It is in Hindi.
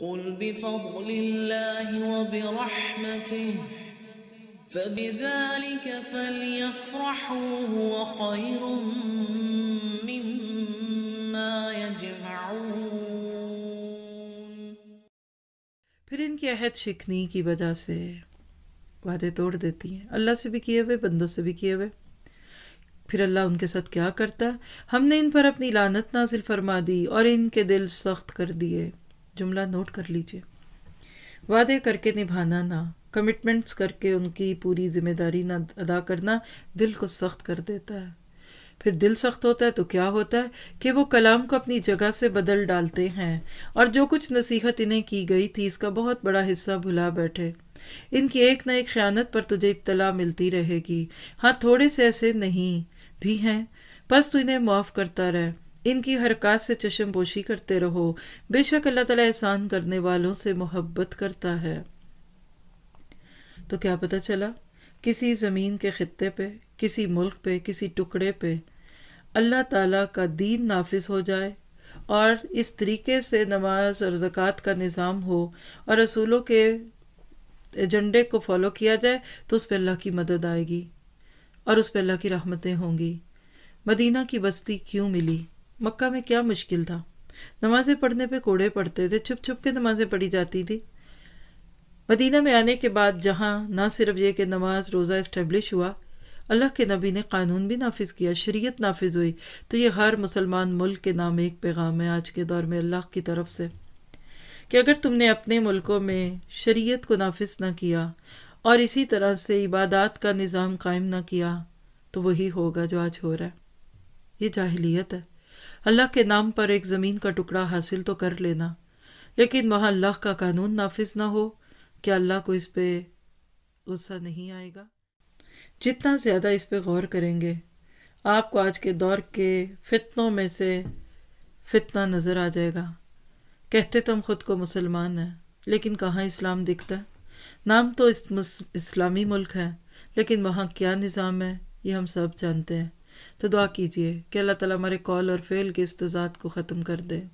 قل بفضل الله وبرحمته فبذلك فليفرحوا هو خير مما يجمعون फिर इनकी अहद शिकनी की वजह से वादे तोड़ देती हैं अल्लाह से भी किए हुए बंदों से भी किए हुए फिर अल्लाह उनके साथ क्या करता है हमने इन पर अपनी लानत नाजिल फरमा दी और इनके दिल सख्त कर दिए जुमला नोट कर लीजिए वादे करके निभाना ना कमिटमेंट्स करके उनकी पूरी जिम्मेदारी ना अदा करना दिल को सख्त कर देता है फिर दिल सख्त होता है तो क्या होता है कि वो कलाम को अपनी जगह से बदल डालते हैं और जो कुछ नसीहत इन्हें की गई थी इसका बहुत बड़ा हिस्सा भुला बैठे इनकी एक ना एक ख़यानत पर तुझे इत्तला मिलती रहेगी हाँ थोड़े से ऐसे नहीं भी हैं बस तू इन्हें माफ़ करता रहे इनकी हरकत से चशमपोशी करते रहो बेशक अल्लाह ताला एहसान करने वालों से मोहब्बत करता है तो क्या पता चला किसी ज़मीन के खत्ते पे किसी मुल्क पे किसी टुकड़े पे अल्लाह ताला का दीन नाफिज हो जाए और इस तरीके से नमाज और ज़क़़त का निज़ाम हो और रसूलों के एजेंडे को फॉलो किया जाए तो उस पर अल्लाह की मदद आएगी और उस पर अल्लाह की रहमतें होंगी मदीना की बस्ती क्यों मिली मक्का में क्या मुश्किल था नमाजें पढ़ने पे कोड़े पड़ते थे छुप छुप के नमाजें पढ़ी जाती थी मदीना में आने के बाद जहाँ ना सिर्फ ये कि नमाज रोज़ा इस्टेब्लिश हुआ अल्लाह के नबी ने कानून भी नाफिज किया शरीयत नाफिज हुई तो ये हर मुसलमान मुल्क के नाम एक पैगाम है आज के दौर में अल्लाह की तरफ से कि अगर तुमने अपने मुल्कों में शरीयत को नाफिज ना किया और इसी तरह से इबादत का निज़ाम कायम ना किया तो वही होगा जो आज हो रहा है ये जाहिलियत है अल्लाह के नाम पर एक ज़मीन का टुकड़ा हासिल तो कर लेना लेकिन वहाँ अल्लाह का कानून नाफिज ना हो क्या अल्लाह को इस पर गुस्सा नहीं आएगा जितना ज़्यादा इस पर गौर करेंगे आपको आज के दौर के फितनों में से फितना नज़र आ जाएगा कहते तो हम खुद को मुसलमान हैं लेकिन कहाँ इस्लाम दिखता है नाम तो इस इस्लामी मुल्क है लेकिन वहाँ क्या निज़ाम है ये हम सब जानते हैं तो दुआ कीजिए कि अल्लाह ताला हमारे कॉल और फेल के इस्तजात को ख़त्म कर दे